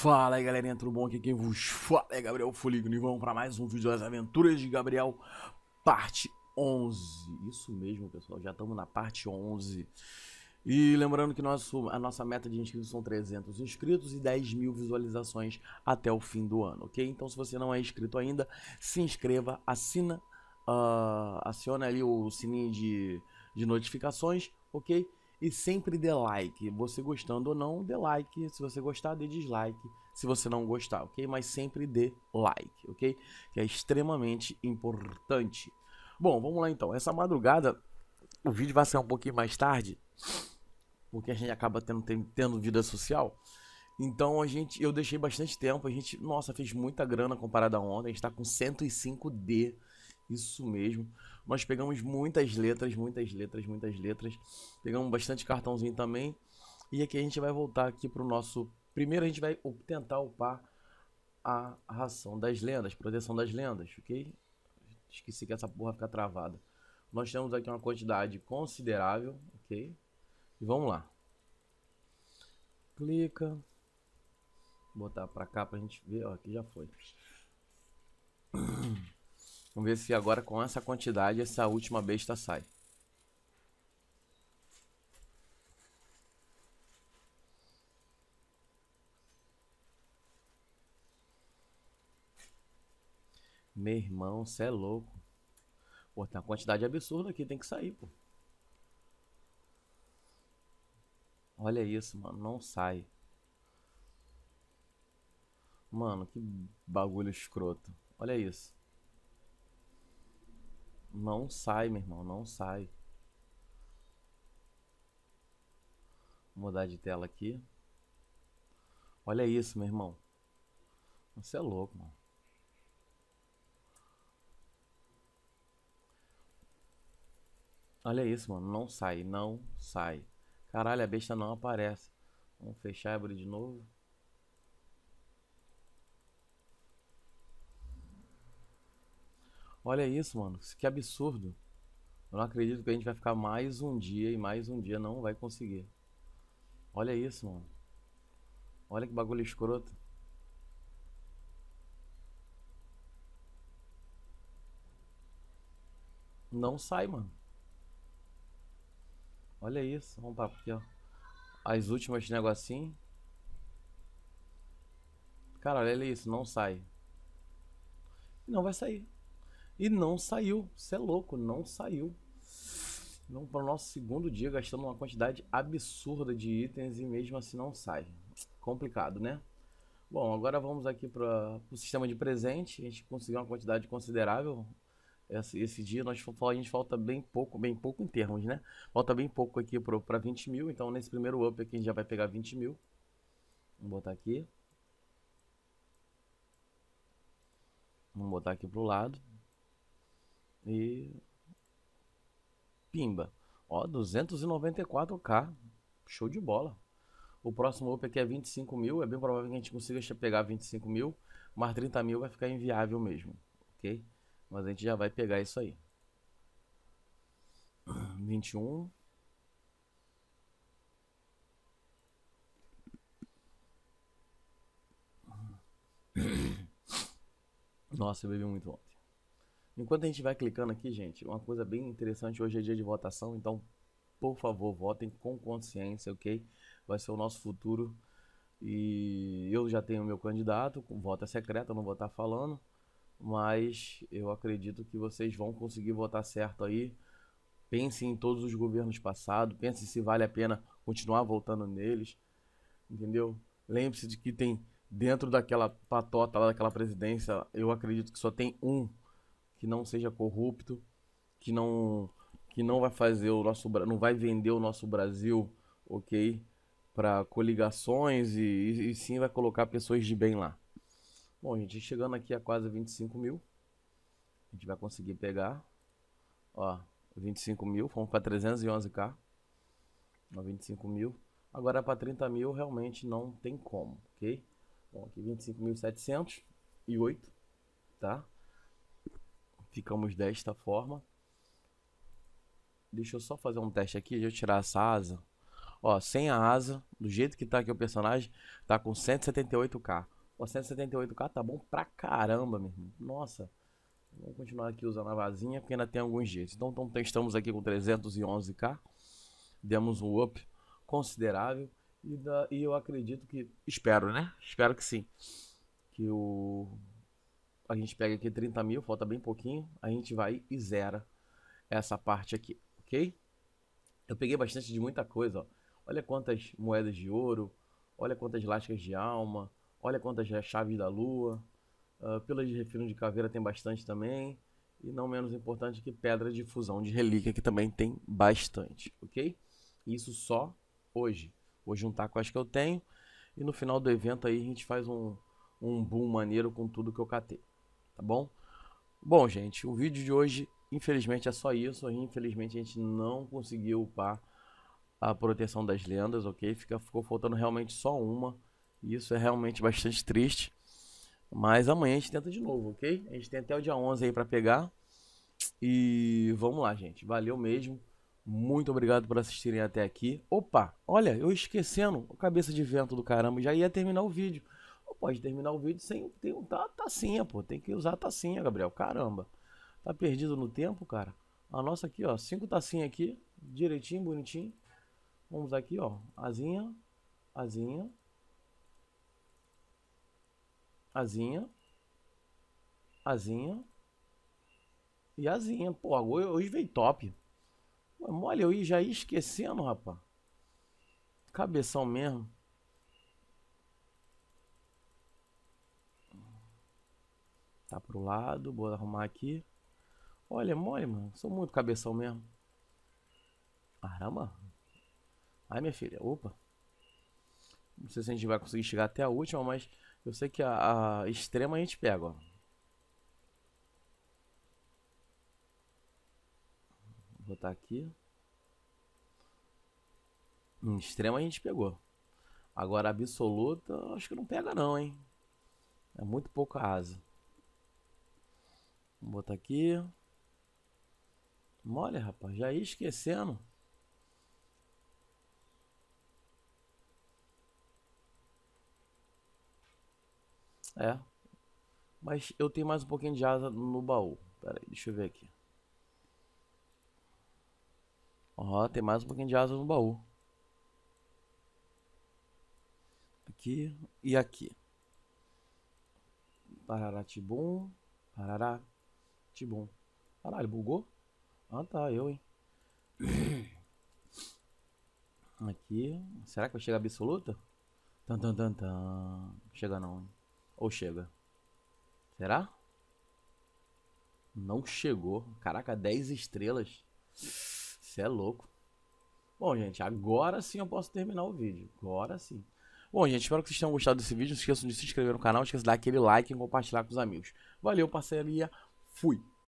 Fala aí galerinha, tudo bom? Aqui quem vos fala é Gabriel Foligno e vamos para mais um vídeo das aventuras de Gabriel, parte 11. Isso mesmo pessoal, já estamos na parte 11. E lembrando que nosso, a nossa meta de inscritos são 300 inscritos e 10 mil visualizações até o fim do ano, ok? Então se você não é inscrito ainda, se inscreva, assina, uh, ah, aciona ali o sininho de, de notificações, ok? E sempre dê like. Você gostando ou não, dê like. Se você gostar, dê dislike. Se você não gostar, ok? Mas sempre dê like, ok? Que é extremamente importante. Bom, vamos lá então. Essa madrugada, o vídeo vai ser um pouquinho mais tarde. Porque a gente acaba tendo, tendo vida social. Então a gente, eu deixei bastante tempo. A gente, nossa, fez muita grana comparada a ontem. A gente tá com 105D isso mesmo. Nós pegamos muitas letras, muitas letras, muitas letras. Pegamos bastante cartãozinho também. E aqui a gente vai voltar aqui para o nosso... Primeiro a gente vai tentar upar a ração das lendas, proteção das lendas, ok? Esqueci que essa porra fica travada. Nós temos aqui uma quantidade considerável, ok? E vamos lá. Clica. Botar para cá para a gente ver, ó, aqui já foi. Vamos ver se agora com essa quantidade essa última besta sai. Meu irmão, cê é louco. Pô, tem uma quantidade absurda aqui, tem que sair, pô. Olha isso, mano, não sai. Mano, que bagulho escroto. Olha isso. Não sai, meu irmão, não sai. Vou mudar de tela aqui. Olha isso, meu irmão. Você é louco, mano. Olha isso, mano. Não sai, não sai. Caralho, a besta não aparece. Vamos fechar e abrir de novo. Olha isso, mano. Que absurdo. Eu não acredito que a gente vai ficar mais um dia e mais um dia não vai conseguir. Olha isso, mano. Olha que bagulho escroto. Não sai, mano. Olha isso. Vamos para aqui, ó. As últimas negocinho. Cara, olha isso. Não sai. Não vai sair. E não saiu. Você é louco, não saiu. Vamos para o nosso segundo dia gastando uma quantidade absurda de itens e mesmo assim não sai. Complicado, né? Bom, agora vamos aqui para o sistema de presente. A gente conseguiu uma quantidade considerável. Esse, esse, dia nós, a gente falta bem pouco, bem pouco em termos, né? Falta bem pouco aqui para 20 mil. Então nesse primeiro up aqui a gente já vai pegar 20 mil. Vamos botar aqui. Vamos botar aqui para o lado. E. Pimba. Ó, 294k. Show de bola. O próximo up aqui é 25 mil. É bem provável que a gente consiga pegar 25 mil. Mas 30 mil vai ficar inviável mesmo. Ok? Mas a gente já vai pegar isso aí. 21. Nossa, eu bebi muito ontem. Enquanto a gente vai clicando aqui, gente, uma coisa bem interessante, hoje é dia de votação, então, por favor, votem com consciência, ok? Vai ser o nosso futuro. E eu já tenho meu candidato, com voto é secreto, eu não vou estar falando, mas eu acredito que vocês vão conseguir votar certo aí. Pensem em todos os governos passados, pensem se vale a pena continuar voltando neles, entendeu? Lembre-se de que tem dentro daquela patota lá daquela presidência, eu acredito que só tem um que não seja corrupto, que não que não vai fazer o nosso não vai vender o nosso Brasil, ok, para coligações e, e, e, sim vai colocar pessoas de bem lá. Bom, gente, chegando aqui a quase 25 mil, a gente vai conseguir pegar, ó, 25 mil, fomos para 311k, 25 mil. Agora para 30 mil realmente não tem como, ok? Bom, aqui 25.708, tá? Ficamos desta forma. Deixa eu só fazer um teste aqui. Deixa eu tirar essa asa. Ó, sem a asa, do jeito que tá aqui o personagem, tá com 178k. Ó, 178k tá bom pra caramba, meu irmão. Nossa. Vamos continuar aqui usando a vasinha, porque ainda tem alguns jeitos. Então, então estamos aqui com 311k. Demos um up considerável. E, da, e eu acredito que... Espero, né? Espero que sim. Que o a gente pega aqui 30 mil, falta bem pouquinho, a gente vai e zera essa parte aqui, ok? Eu peguei bastante de muita coisa, ó. olha quantas moedas de ouro, olha quantas lascas de alma, olha quantas chaves da lua, uh, ah, pílulas de refino de caveira tem bastante também, e não menos importante que pedra de fusão de relíquia, que também tem bastante, ok? Isso só hoje. Vou juntar com as que eu tenho, e no final do evento aí a gente faz um, um boom maneiro com tudo que eu catei tá bom? Bom, gente, o vídeo de hoje, infelizmente, é só isso. Infelizmente, a gente não conseguiu upar a proteção das lendas, ok? Fica, ficou faltando realmente só uma. E isso é realmente bastante triste. Mas amanhã a gente tenta de novo, ok? A gente tem até o dia 11 aí para pegar. E vamos lá, gente. Valeu mesmo. Muito obrigado por assistirem até aqui. Opa, olha, eu esquecendo, cabeça de vento do caramba, já ia terminar o vídeo pode terminar o vídeo sem ter um tá, tacinha, pô. Tem que usar tacinha, Gabriel. Caramba. Tá perdido no tempo, cara? A nossa aqui, ó. Cinco tacinhas aqui. Direitinho, bonitinho. Vamos aqui, ó. azinha azinha azinha azinha E azinha Pô, hoje veio top. Mole, eu já ia esquecendo, rapaz. Cabeção mesmo. Tá pro lado, vou arrumar aqui. Olha, é mole, mano. Sou muito cabeção mesmo. Caramba. Ai, minha filha. Opa. Não sei se a gente vai conseguir chegar até a última, mas eu sei que a, a extrema a gente pega, ó. Vou botar aqui. Em extrema a gente pegou. Agora absoluta, acho que não pega não, hein. É muito pouca asa. Vou botar aqui. Mole, rapaz. Já ia esquecendo. É. Mas eu tenho mais um pouquinho de asa no baú. Pera aí, deixa eu ver aqui. Ó, tem mais um pouquinho de asa no baú. Aqui e aqui. Pararatibum. Parará. Tibum. Caralho, bugou? Ah tá, eu, hein. Aqui. Será que vai chegar absoluta? Tan, tan, tan, tan. Chega não, hein? Ou chega? Será? Não chegou. Caraca, 10 estrelas. Você é louco. Bom, gente, agora sim eu posso terminar o vídeo. Agora sim. Bom, gente, espero que vocês tenham gostado desse vídeo. Não esqueçam de se inscrever no canal, não esqueçam de dar aquele like e compartilhar com os amigos. Valeu, parceria. Fui.